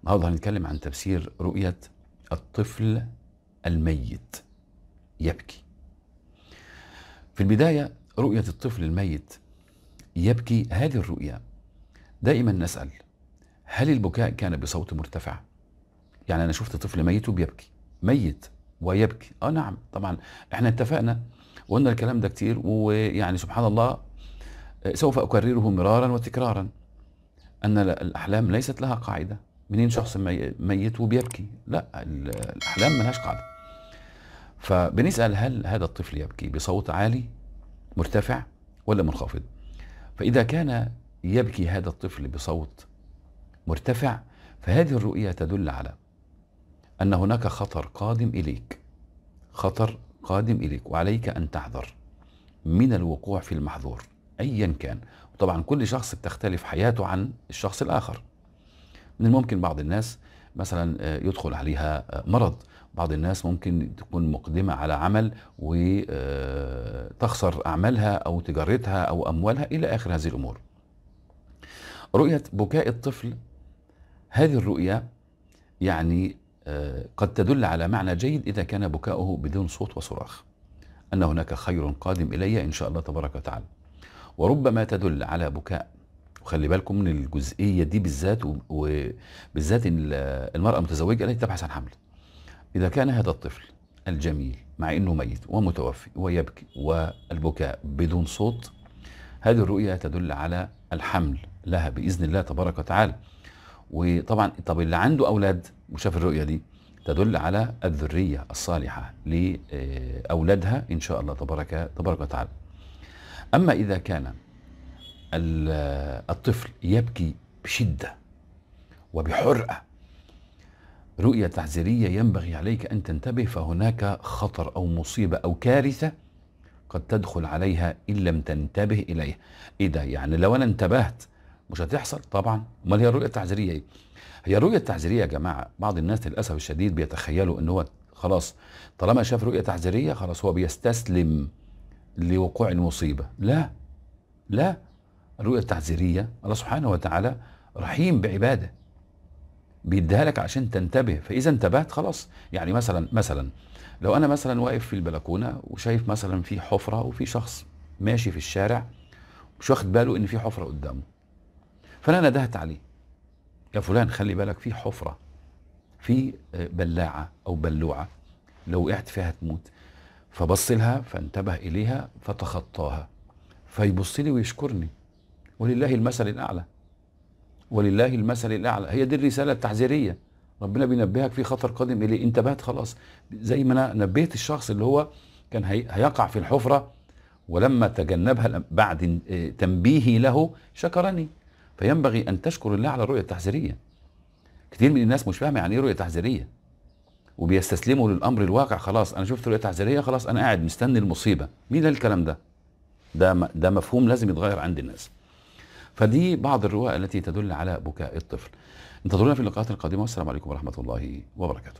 النهارده هنتكلم عن تفسير رؤية الطفل الميت يبكي. في البداية رؤية الطفل الميت يبكي هذه الرؤية دائما نسأل هل البكاء كان بصوت مرتفع؟ يعني أنا شفت طفل ميت وبيبكي ميت ويبكي اه نعم طبعا احنا اتفقنا وقلنا الكلام ده كتير ويعني سبحان الله آه، سوف أكرره مرارا وتكرارا أن الأحلام ليست لها قاعدة منين شخص ميت وبيبكي لا الاحلام ملهاش قاعده فبنسال هل هذا الطفل يبكي بصوت عالي مرتفع ولا منخفض فاذا كان يبكي هذا الطفل بصوت مرتفع فهذه الرؤيه تدل على ان هناك خطر قادم اليك خطر قادم اليك وعليك ان تحذر من الوقوع في المحظور ايا كان طبعا كل شخص بتختلف حياته عن الشخص الاخر من الممكن بعض الناس مثلا آه، يدخل عليها آه، مرض بعض الناس ممكن تكون مقدمة على عمل وتخسر آه، أعمالها أو تجارتها أو أموالها إلى آخر هذه الأمور رؤية بكاء الطفل هذه الرؤية يعني قد تدل على معنى جيد إذا كان بكاؤه بدون صوت وصراخ أن هناك خير قادم إلي إن شاء الله تبارك وتعالى وربما تدل على بكاء وخلي بالكم من الجزئيه دي بالذات وبالذات المراه المتزوجه التي تبحث عن حمل اذا كان هذا الطفل الجميل مع انه ميت ومتوفي ويبكي والبكاء بدون صوت هذه الرؤيه تدل على الحمل لها باذن الله تبارك وتعالى وطبعا طب اللي عنده اولاد وشاف الرؤيه دي تدل على الذريه الصالحه لاولادها ان شاء الله تبارك تبارك وتعالى اما اذا كان الطفل يبكي بشدة وبحرقة رؤية تحذيرية ينبغي عليك أن تنتبه فهناك خطر أو مصيبة أو كارثة قد تدخل عليها إن لم تنتبه إليها إيه ده يعني لو أنا انتبهت مش هتحصل طبعا امال هي الرؤية التحذيرية إيه هي الرؤية التحذيرية يا جماعة بعض الناس للأسف الشديد بيتخيلوا أن هو خلاص طالما شاف رؤية تحذيرية خلاص هو بيستسلم لوقوع المصيبة لا لا الرؤية التحذيرية الله سبحانه وتعالى رحيم بعباده بيديها لك عشان تنتبه فإذا انتبهت خلاص يعني مثلا مثلا لو أنا مثلا واقف في البلكونة وشايف مثلا في حفرة وفي شخص ماشي في الشارع مش واخد باله إن في حفرة قدامه فأنا ندهت عليه يا فلان خلي بالك في حفرة في آه، بلاعة أو بلوعة لو وقعت فيها هتموت فبص لها فانتبه إليها فتخطاها فيبص لي ويشكرني ولله المثل الأعلى ولله المثل الأعلى هي دي الرسالة التحذيرية ربنا بينبهك في خطر قادم إليه انتبهت خلاص زي ما أنا نبهت الشخص اللي هو كان هيقع في الحفرة ولما تجنبها بعد آه، تنبيهي له شكرني فينبغي أن تشكر الله على الرؤية التحذيرية كتير من الناس مش فاهمة يعني إيه رؤية تحذيرية وبيستسلموا للأمر الواقع خلاص أنا شفت رؤية تحذيرية خلاص أنا قاعد مستني المصيبة مين الكلام ده ده ده مفهوم لازم يتغير عند الناس فدي بعض الرواية التي تدل على بكاء الطفل انتظرونا في اللقاءات القادمة والسلام عليكم ورحمة الله وبركاته